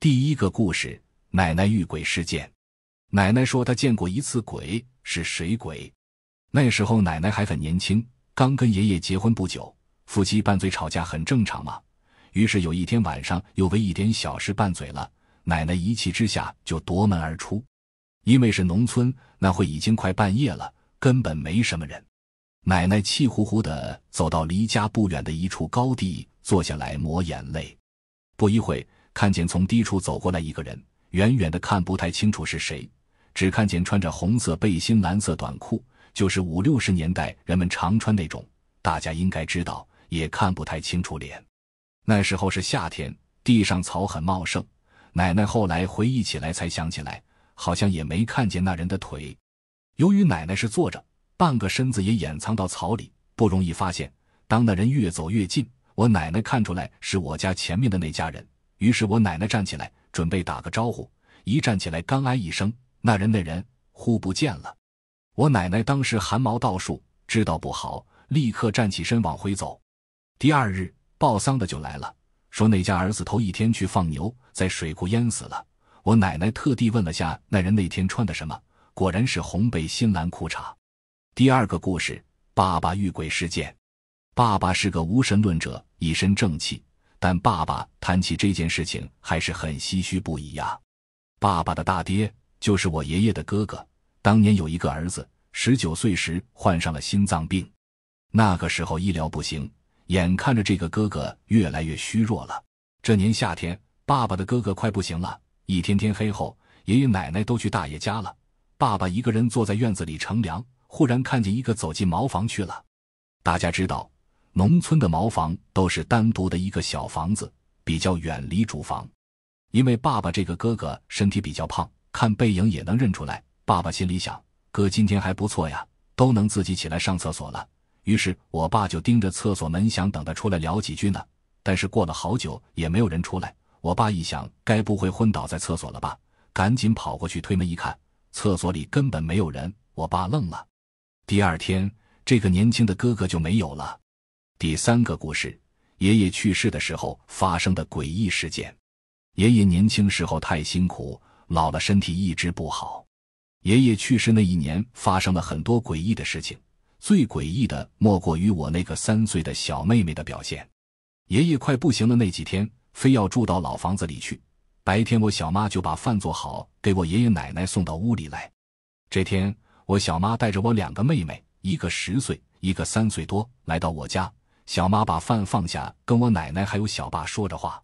第一个故事：奶奶遇鬼事件。奶奶说她见过一次鬼，是水鬼。那时候奶奶还很年轻，刚跟爷爷结婚不久，夫妻拌嘴吵架很正常嘛。于是有一天晚上，又为一点小事拌嘴了，奶奶一气之下就夺门而出。因为是农村，那会已经快半夜了，根本没什么人。奶奶气呼呼的走到离家不远的一处高地，坐下来抹眼泪。不一会。看见从低处走过来一个人，远远的看不太清楚是谁，只看见穿着红色背心、蓝色短裤，就是五六十年代人们常穿那种，大家应该知道。也看不太清楚脸。那时候是夏天，地上草很茂盛。奶奶后来回忆起来才想起来，好像也没看见那人的腿。由于奶奶是坐着，半个身子也掩藏到草里，不容易发现。当那人越走越近，我奶奶看出来是我家前面的那家人。于是我奶奶站起来准备打个招呼，一站起来，刚哎一声，那人那人忽不见了。我奶奶当时汗毛倒竖，知道不好，立刻站起身往回走。第二日，报丧的就来了，说那家儿子头一天去放牛，在水库淹死了。我奶奶特地问了下那人那天穿的什么，果然是红背心蓝裤衩。第二个故事：爸爸遇鬼事件。爸爸是个无神论者，一身正气。但爸爸谈起这件事情还是很唏嘘不已呀。爸爸的大爹就是我爷爷的哥哥，当年有一个儿子，十九岁时患上了心脏病，那个时候医疗不行，眼看着这个哥哥越来越虚弱了。这年夏天，爸爸的哥哥快不行了。一天天黑后，爷爷奶奶都去大爷家了，爸爸一个人坐在院子里乘凉，忽然看见一个走进茅房去了。大家知道。农村的茅房都是单独的一个小房子，比较远离主房，因为爸爸这个哥哥身体比较胖，看背影也能认出来。爸爸心里想，哥今天还不错呀，都能自己起来上厕所了。于是，我爸就盯着厕所门，想等他出来聊几句呢。但是过了好久也没有人出来。我爸一想，该不会昏倒在厕所了吧？赶紧跑过去推门一看，厕所里根本没有人。我爸愣了。第二天，这个年轻的哥哥就没有了。第三个故事，爷爷去世的时候发生的诡异事件。爷爷年轻时候太辛苦，老了身体一直不好。爷爷去世那一年，发生了很多诡异的事情。最诡异的莫过于我那个三岁的小妹妹的表现。爷爷快不行了那几天，非要住到老房子里去。白天我小妈就把饭做好，给我爷爷奶奶送到屋里来。这天，我小妈带着我两个妹妹，一个十岁，一个三岁多，来到我家。小妈把饭放下，跟我奶奶还有小爸说着话。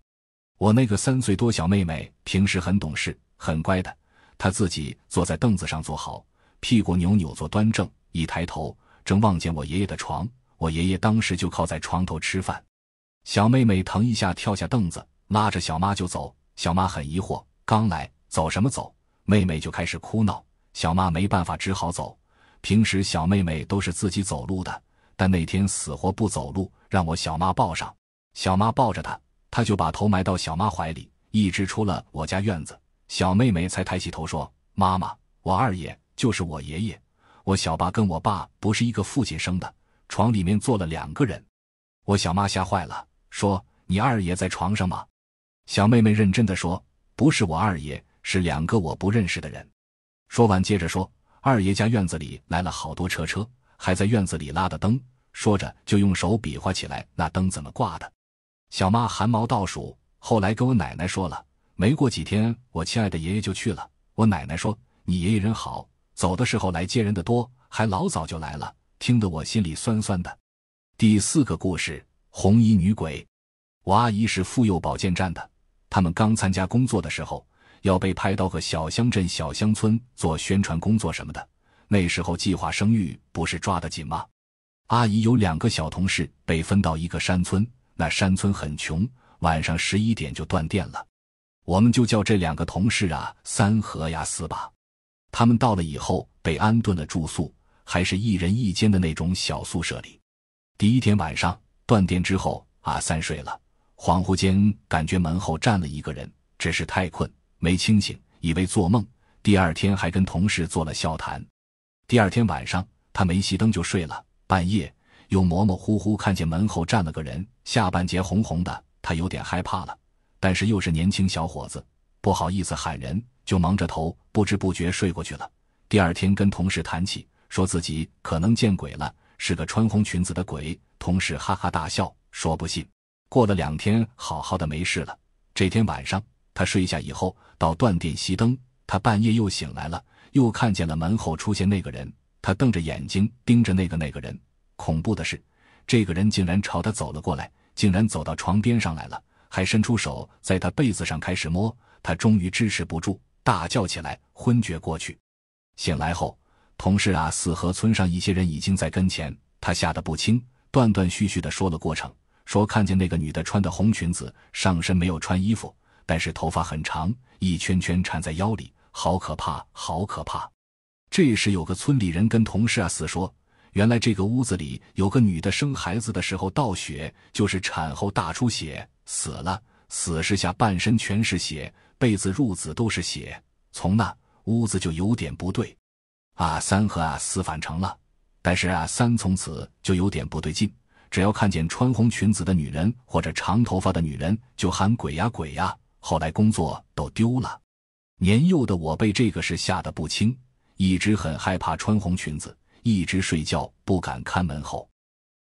我那个三岁多小妹妹平时很懂事、很乖的，她自己坐在凳子上坐好，屁股扭扭坐端正，一抬头正望见我爷爷的床。我爷爷当时就靠在床头吃饭。小妹妹腾一下跳下凳子，拉着小妈就走。小妈很疑惑，刚来走什么走？妹妹就开始哭闹。小妈没办法，只好走。平时小妹妹都是自己走路的。但那天死活不走路，让我小妈抱上。小妈抱着他，他就把头埋到小妈怀里，一直出了我家院子。小妹妹才抬起头说：“妈妈，我二爷就是我爷爷，我小爸跟我爸不是一个父亲生的。床里面坐了两个人。”我小妈吓坏了，说：“你二爷在床上吗？”小妹妹认真的说：“不是我二爷，是两个我不认识的人。”说完，接着说：“二爷家院子里来了好多车车。”还在院子里拉的灯，说着就用手比划起来，那灯怎么挂的？小妈汗毛倒竖。后来跟我奶奶说了，没过几天，我亲爱的爷爷就去了。我奶奶说：“你爷爷人好，走的时候来接人的多，还老早就来了，听得我心里酸酸的。”第四个故事：红衣女鬼。我阿姨是妇幼保健站的，他们刚参加工作的时候，要被派到个小乡镇、小乡村做宣传工作什么的。那时候计划生育不是抓得紧吗？阿姨有两个小同事被分到一个山村，那山村很穷，晚上十一点就断电了。我们就叫这两个同事啊三和呀四吧。他们到了以后被安顿了住宿，还是一人一间的那种小宿舍里。第一天晚上断电之后，阿三睡了，恍惚间感觉门后站了一个人，只是太困没清醒，以为做梦。第二天还跟同事做了笑谈。第二天晚上，他没熄灯就睡了。半夜又模模糊糊看见门后站了个人，下半截红红的，他有点害怕了。但是又是年轻小伙子，不好意思喊人，就蒙着头，不知不觉睡过去了。第二天跟同事谈起，说自己可能见鬼了，是个穿红裙子的鬼。同事哈哈大笑，说不信。过了两天，好好的没事了。这天晚上，他睡下以后到断电熄灯，他半夜又醒来了。又看见了门后出现那个人，他瞪着眼睛盯着那个那个人。恐怖的是，这个人竟然朝他走了过来，竟然走到床边上来了，还伸出手在他被子上开始摸。他终于支持不住，大叫起来，昏厥过去。醒来后，同事啊死河村上一些人已经在跟前，他吓得不轻，断断续续的说了过程，说看见那个女的穿的红裙子，上身没有穿衣服，但是头发很长，一圈圈缠在腰里。好可怕，好可怕！这时有个村里人跟同事啊死说：“原来这个屋子里有个女的生孩子的时候倒血，就是产后大出血死了。死时下半身全是血，被子褥子都是血。从那屋子就有点不对。”啊三和啊四返城了，但是啊三从此就有点不对劲，只要看见穿红裙子的女人或者长头发的女人，就喊鬼呀鬼呀。后来工作都丢了。年幼的我被这个事吓得不轻，一直很害怕穿红裙子，一直睡觉不敢看门后。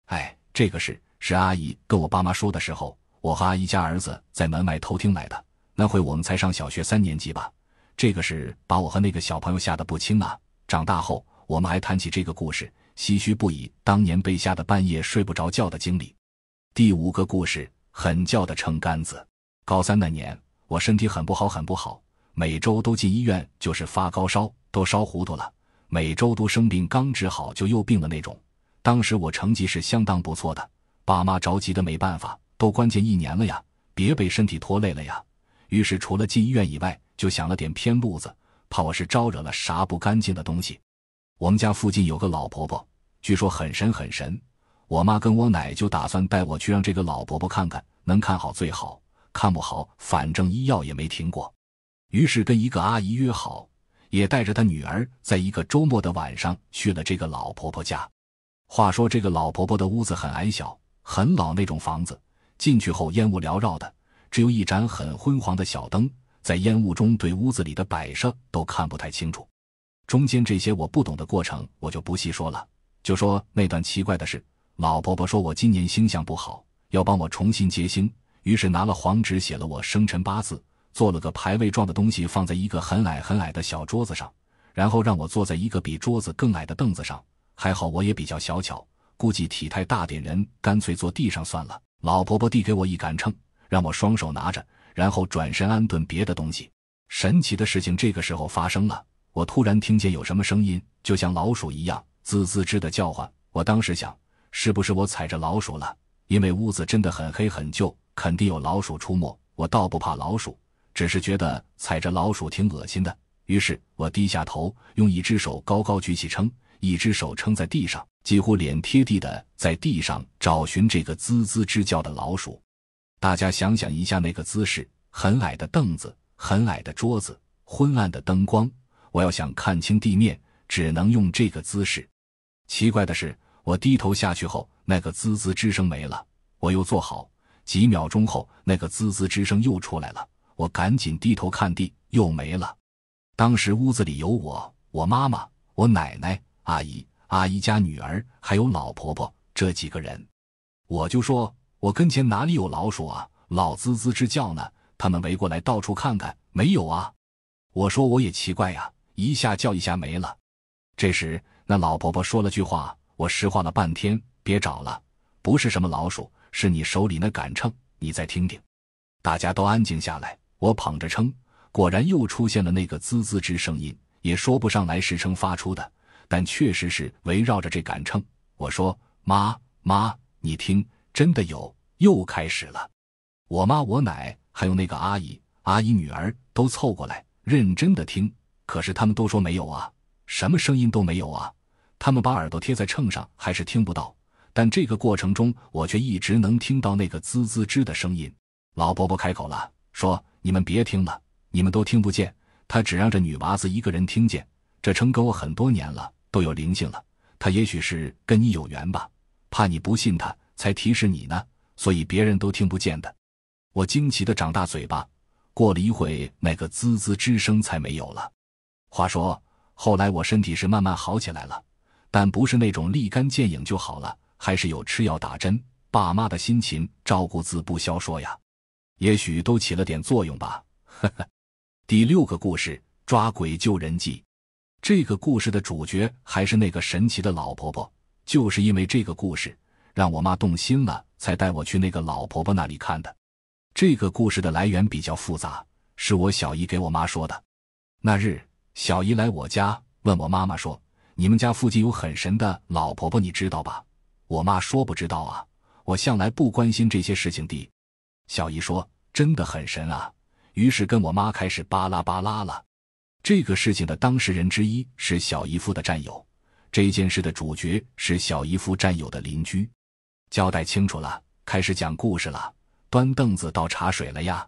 哎，这个事是阿姨跟我爸妈说的时候，我和阿姨家儿子在门外偷听来的。那会我们才上小学三年级吧，这个事把我和那个小朋友吓得不轻啊。长大后我们还谈起这个故事，唏嘘不已，当年被吓得半夜睡不着觉的经历。第五个故事，狠叫的撑杆子。高三那年，我身体很不好，很不好。每周都进医院，就是发高烧，都烧糊涂了。每周都生病，刚治好就又病的那种。当时我成绩是相当不错的，爸妈着急的没办法，都关键一年了呀，别被身体拖累了呀。于是除了进医院以外，就想了点偏路子，怕我是招惹了啥不干净的东西。我们家附近有个老婆婆，据说很神很神。我妈跟我奶就打算带我去让这个老婆婆看看，能看好最好，看不好反正医药也没停过。于是跟一个阿姨约好，也带着她女儿，在一个周末的晚上去了这个老婆婆家。话说这个老婆婆的屋子很矮小，很老那种房子。进去后烟雾缭绕的，只有一盏很昏黄的小灯，在烟雾中对屋子里的摆设都看不太清楚。中间这些我不懂的过程我就不细说了，就说那段奇怪的事。老婆婆说我今年星象不好，要帮我重新结星，于是拿了黄纸写了我生辰八字。做了个排位状的东西放在一个很矮很矮的小桌子上，然后让我坐在一个比桌子更矮的凳子上。还好我也比较小巧，估计体态大点人干脆坐地上算了。老婆婆递给我一杆秤，让我双手拿着，然后转身安顿别的东西。神奇的事情这个时候发生了，我突然听见有什么声音，就像老鼠一样吱吱吱的叫唤。我当时想，是不是我踩着老鼠了？因为屋子真的很黑很旧，肯定有老鼠出没。我倒不怕老鼠。只是觉得踩着老鼠挺恶心的，于是我低下头，用一只手高高举起撑，一只手撑在地上，几乎脸贴地的在地上找寻这个“滋滋”吱叫的老鼠。大家想想一下，那个姿势，很矮的凳子，很矮的桌子，昏暗的灯光，我要想看清地面，只能用这个姿势。奇怪的是，我低头下去后，那个“滋滋”之声没了，我又坐好，几秒钟后，那个“滋滋”之声又出来了。我赶紧低头看地，又没了。当时屋子里有我、我妈妈、我奶奶、阿姨、阿姨家女儿，还有老婆婆这几个人。我就说：“我跟前哪里有老鼠啊？老滋滋直叫呢！”他们围过来，到处看看，没有啊。我说：“我也奇怪呀，一下叫，一下没了。”这时，那老婆婆说了句话：“我石化了半天，别找了，不是什么老鼠，是你手里那杆秤。你再听听。”大家都安静下来。我捧着秤，果然又出现了那个滋滋之声音，也说不上来是称发出的，但确实是围绕着这杆秤。我说：“妈妈，你听，真的有，又开始了。”我妈、我奶还有那个阿姨、阿姨女儿都凑过来，认真的听。可是他们都说没有啊，什么声音都没有啊。他们把耳朵贴在秤上，还是听不到。但这个过程中，我却一直能听到那个滋滋吱的声音。老伯伯开口了。说你们别听了，你们都听不见，他只让这女娃子一个人听见。这秤跟我很多年了，都有灵性了。他也许是跟你有缘吧，怕你不信他，才提示你呢。所以别人都听不见的。我惊奇的长大嘴巴。过了一会，那个滋滋之声才没有了。话说后来我身体是慢慢好起来了，但不是那种立竿见影就好了，还是有吃药打针，爸妈的辛勤照顾自不消说呀。也许都起了点作用吧，呵呵。第六个故事《抓鬼救人记》，这个故事的主角还是那个神奇的老婆婆。就是因为这个故事让我妈动心了，才带我去那个老婆婆那里看的。这个故事的来源比较复杂，是我小姨给我妈说的。那日小姨来我家，问我妈妈说：“你们家附近有很神的老婆婆，你知道吧？”我妈说：“不知道啊，我向来不关心这些事情的。”小姨说：“真的很神啊！”于是跟我妈开始巴拉巴拉了。这个事情的当事人之一是小姨夫的战友，这件事的主角是小姨夫战友的邻居。交代清楚了，开始讲故事了。端凳子、倒茶水了呀。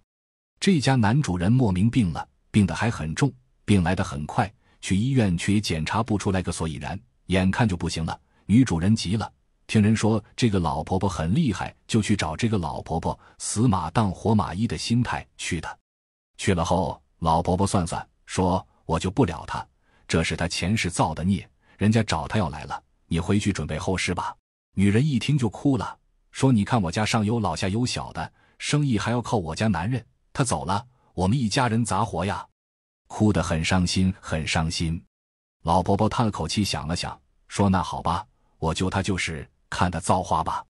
这家男主人莫名病了，病得还很重，病来得很快，去医院却也检查不出来个所以然，眼看就不行了。女主人急了。听人说这个老婆婆很厉害，就去找这个老婆婆。死马当活马医的心态去的，去了后老婆婆算算说：“我就不了她，这是她前世造的孽。人家找她要来了，你回去准备后事吧。”女人一听就哭了，说：“你看我家上有老下有小的，生意还要靠我家男人，他走了，我们一家人咋活呀？”哭得很伤心，很伤心。老婆婆叹了口气，想了想，说：“那好吧，我救她就是。”看他造化吧，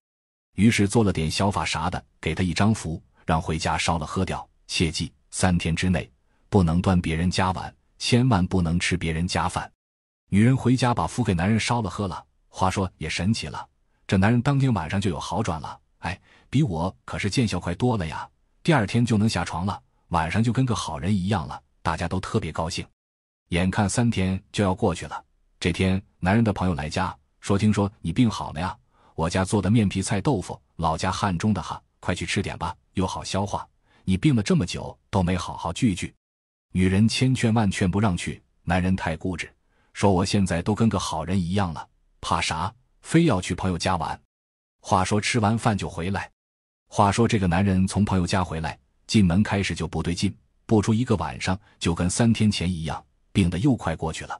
于是做了点小法啥的，给他一张符，让回家烧了喝掉，切记三天之内不能端别人家碗，千万不能吃别人家饭。女人回家把符给男人烧了喝了，话说也神奇了，这男人当天晚上就有好转了。哎，比我可是见效快多了呀，第二天就能下床了，晚上就跟个好人一样了，大家都特别高兴。眼看三天就要过去了，这天男人的朋友来家说：“听说你病好了呀？”我家做的面皮菜豆腐，老家汉中的哈，快去吃点吧，又好消化。你病了这么久都没好好聚聚，女人千劝万劝不让去，男人太固执，说我现在都跟个好人一样了，怕啥？非要去朋友家玩。话说吃完饭就回来。话说这个男人从朋友家回来，进门开始就不对劲，不出一个晚上就跟三天前一样，病得又快过去了。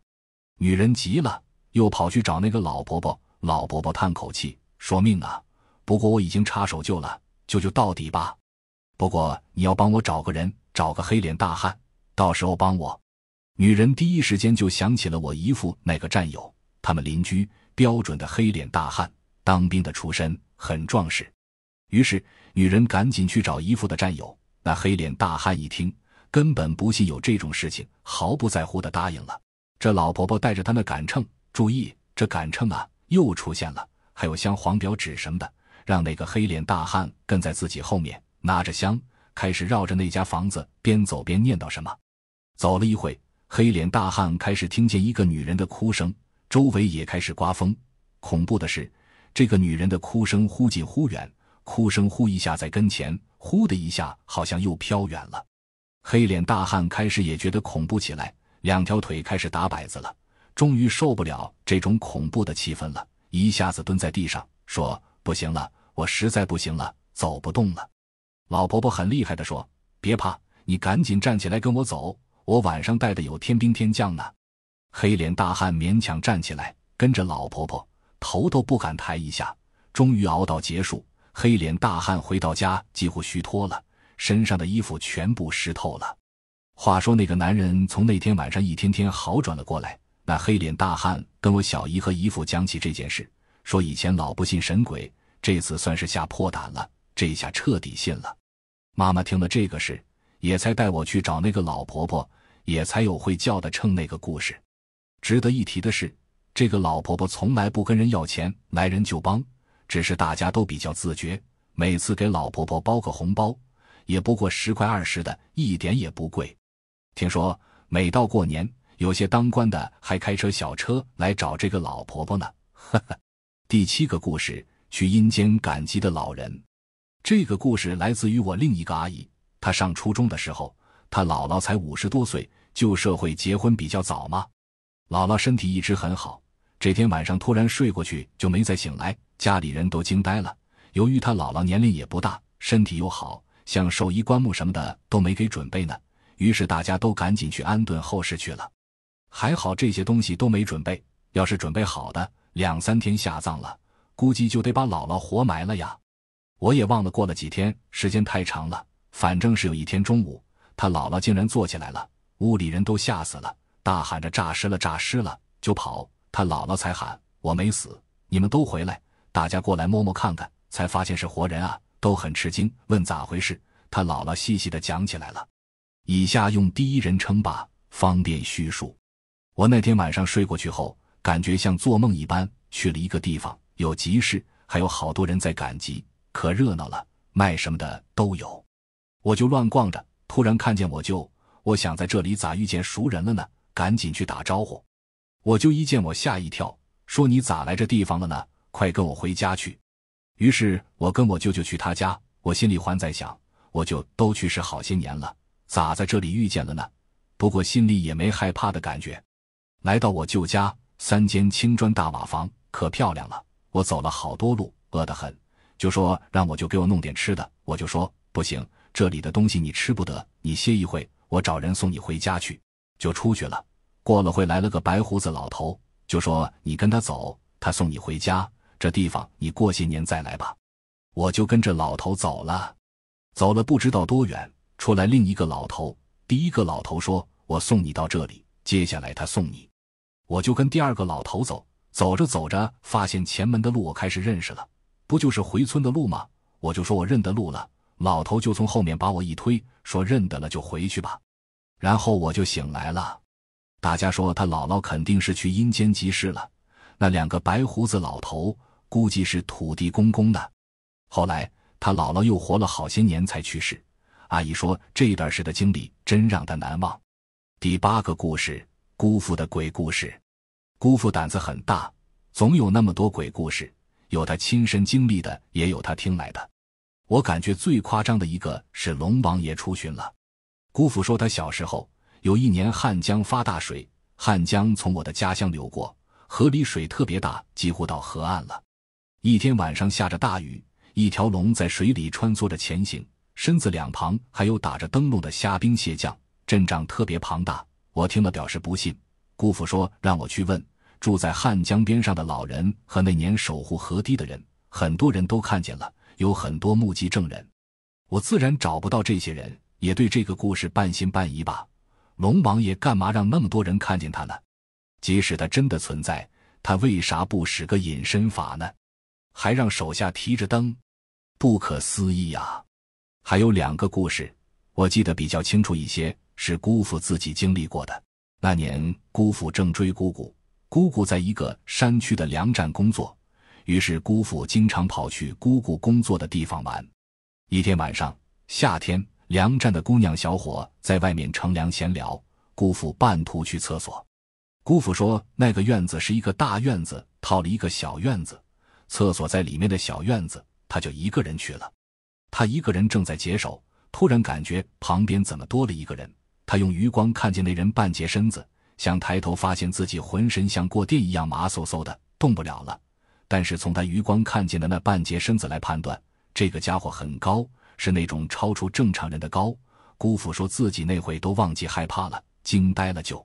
女人急了，又跑去找那个老婆婆，老婆婆叹口气。说命啊！不过我已经插手救了，救救到底吧。不过你要帮我找个人，找个黑脸大汉，到时候帮我。女人第一时间就想起了我姨父那个战友，他们邻居，标准的黑脸大汉，当兵的出身，很壮实。于是女人赶紧去找姨父的战友。那黑脸大汉一听，根本不信有这种事情，毫不在乎的答应了。这老婆婆带着她那杆秤，注意这杆秤啊，又出现了。还有镶黄表纸什么的，让那个黑脸大汉跟在自己后面，拿着香开始绕着那家房子边走边念叨什么。走了一会，黑脸大汉开始听见一个女人的哭声，周围也开始刮风。恐怖的是，这个女人的哭声忽近忽远，哭声忽一下在跟前，忽的一下好像又飘远了。黑脸大汉开始也觉得恐怖起来，两条腿开始打摆子了，终于受不了这种恐怖的气氛了。一下子蹲在地上，说：“不行了，我实在不行了，走不动了。”老婆婆很厉害的说：“别怕，你赶紧站起来跟我走，我晚上带的有天兵天将呢。”黑脸大汉勉强站起来，跟着老婆婆，头都不敢抬一下。终于熬到结束，黑脸大汉回到家，几乎虚脱了，身上的衣服全部湿透了。话说那个男人从那天晚上一天天好转了过来，那黑脸大汉。跟我小姨和姨父讲起这件事，说以前老不信神鬼，这次算是吓破胆了，这下彻底信了。妈妈听了这个事，也才带我去找那个老婆婆，也才有会叫的称那个故事。值得一提的是，这个老婆婆从来不跟人要钱，来人就帮，只是大家都比较自觉，每次给老婆婆包个红包，也不过十块二十的，一点也不贵。听说每到过年。有些当官的还开车小车来找这个老婆婆呢，哈哈。第七个故事：去阴间赶集的老人。这个故事来自于我另一个阿姨。她上初中的时候，她姥姥才五十多岁，旧社会结婚比较早嘛。姥姥身体一直很好，这天晚上突然睡过去就没再醒来，家里人都惊呆了。由于她姥姥年龄也不大，身体又好，像寿衣、棺木什么的都没给准备呢，于是大家都赶紧去安顿后事去了。还好这些东西都没准备，要是准备好的，两三天下葬了，估计就得把姥姥活埋了呀。我也忘了过了几天，时间太长了。反正是有一天中午，他姥姥竟然坐起来了，屋里人都吓死了，大喊着诈尸了，诈尸了就跑。他姥姥才喊我没死，你们都回来，大家过来摸摸看看，才发现是活人啊，都很吃惊，问咋回事。他姥姥细细的讲起来了，以下用第一人称吧，方便叙述。我那天晚上睡过去后，感觉像做梦一般，去了一个地方，有集市，还有好多人在赶集，可热闹了，卖什么的都有。我就乱逛着，突然看见我舅，我想在这里咋遇见熟人了呢？赶紧去打招呼。我舅一见我吓一跳，说：“你咋来这地方了呢？快跟我回家去。”于是，我跟我舅舅去他家，我心里还在想，我舅都去世好些年了，咋在这里遇见了呢？不过心里也没害怕的感觉。来到我舅家，三间青砖大瓦房，可漂亮了。我走了好多路，饿得很，就说让我舅给我弄点吃的。我就说不行，这里的东西你吃不得。你歇一会，我找人送你回家去。就出去了。过了会，来了个白胡子老头，就说你跟他走，他送你回家。这地方你过些年再来吧。我就跟着老头走了，走了不知道多远，出来另一个老头。第一个老头说：“我送你到这里，接下来他送你。”我就跟第二个老头走，走着走着，发现前门的路我开始认识了，不就是回村的路吗？我就说我认得路了，老头就从后面把我一推，说认得了就回去吧。然后我就醒来了。大家说他姥姥肯定是去阴间集市了，那两个白胡子老头估计是土地公公的。后来他姥姥又活了好些年才去世。阿姨说这段时的经历真让她难忘。第八个故事。姑父的鬼故事，姑父胆子很大，总有那么多鬼故事，有他亲身经历的，也有他听来的。我感觉最夸张的一个是龙王爷出巡了。姑父说，他小时候有一年汉江发大水，汉江从我的家乡流过，河里水特别大，几乎到河岸了。一天晚上下着大雨，一条龙在水里穿梭着前行，身子两旁还有打着灯笼的虾兵蟹将，阵仗特别庞大。我听了，表示不信。姑父说让我去问住在汉江边上的老人和那年守护河堤的人，很多人都看见了，有很多目击证人。我自然找不到这些人，也对这个故事半信半疑吧。龙王爷干嘛让那么多人看见他呢？即使他真的存在，他为啥不使个隐身法呢？还让手下提着灯，不可思议啊！还有两个故事，我记得比较清楚一些。是姑父自己经历过的。那年，姑父正追姑姑，姑姑在一个山区的粮站工作，于是姑父经常跑去姑姑工作的地方玩。一天晚上，夏天，粮站的姑娘小伙在外面乘凉闲聊。姑父半途去厕所。姑父说，那个院子是一个大院子套了一个小院子，厕所在里面的小院子，他就一个人去了。他一个人正在解手，突然感觉旁边怎么多了一个人。他用余光看见那人半截身子，想抬头，发现自己浑身像过电一样麻嗖嗖的，动不了了。但是从他余光看见的那半截身子来判断，这个家伙很高，是那种超出正常人的高。姑父说自己那会都忘记害怕了，惊呆了就。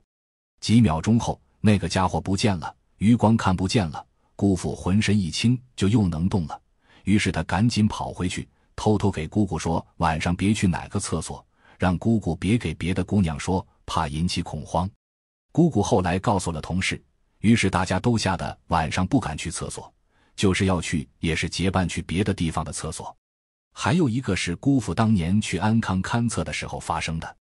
几秒钟后，那个家伙不见了，余光看不见了，姑父浑身一轻，就又能动了。于是他赶紧跑回去，偷偷给姑姑说：晚上别去哪个厕所。让姑姑别给别的姑娘说，怕引起恐慌。姑姑后来告诉了同事，于是大家都吓得晚上不敢去厕所，就是要去也是结伴去别的地方的厕所。还有一个是姑父当年去安康勘测的时候发生的。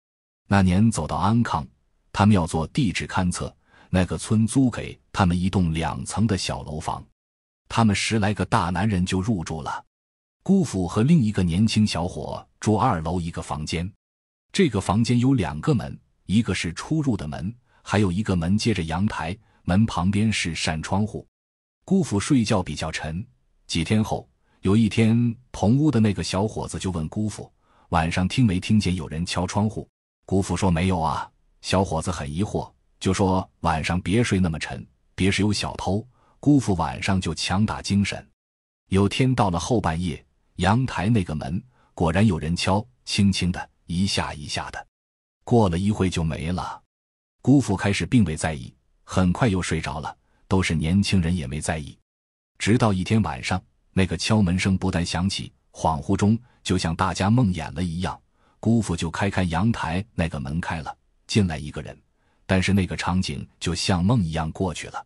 那年走到安康，他们要做地质勘测，那个村租给他们一栋两层的小楼房，他们十来个大男人就入住了。姑父和另一个年轻小伙住二楼一个房间。这个房间有两个门，一个是出入的门，还有一个门接着阳台，门旁边是扇窗户。姑父睡觉比较沉。几天后，有一天，同屋的那个小伙子就问姑父：“晚上听没听见有人敲窗户？”姑父说：“没有啊。”小伙子很疑惑，就说：“晚上别睡那么沉，别是有小偷。”姑父晚上就强打精神。有天到了后半夜，阳台那个门果然有人敲，轻轻的。一下一下的，过了一会就没了。姑父开始并未在意，很快又睡着了。都是年轻人也没在意。直到一天晚上，那个敲门声不但响起，恍惚中就像大家梦魇了一样。姑父就开开阳台那个门开了，进来一个人。但是那个场景就像梦一样过去了。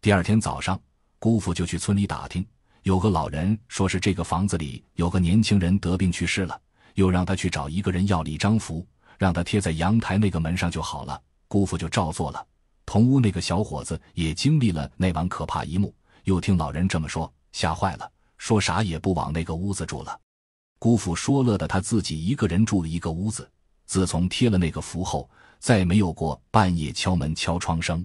第二天早上，姑父就去村里打听，有个老人说是这个房子里有个年轻人得病去世了。又让他去找一个人要了一张符，让他贴在阳台那个门上就好了。姑父就照做了。同屋那个小伙子也经历了那晚可怕一幕，又听老人这么说，吓坏了，说啥也不往那个屋子住了。姑父说乐的他自己一个人住了一个屋子，自从贴了那个符后，再没有过半夜敲门敲窗声。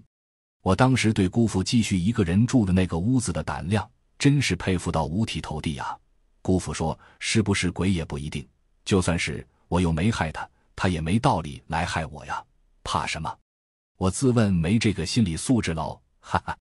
我当时对姑父继续一个人住的那个屋子的胆量，真是佩服到五体投地啊！姑父说，是不是鬼也不一定。就算是我又没害他，他也没道理来害我呀，怕什么？我自问没这个心理素质喽，哈哈。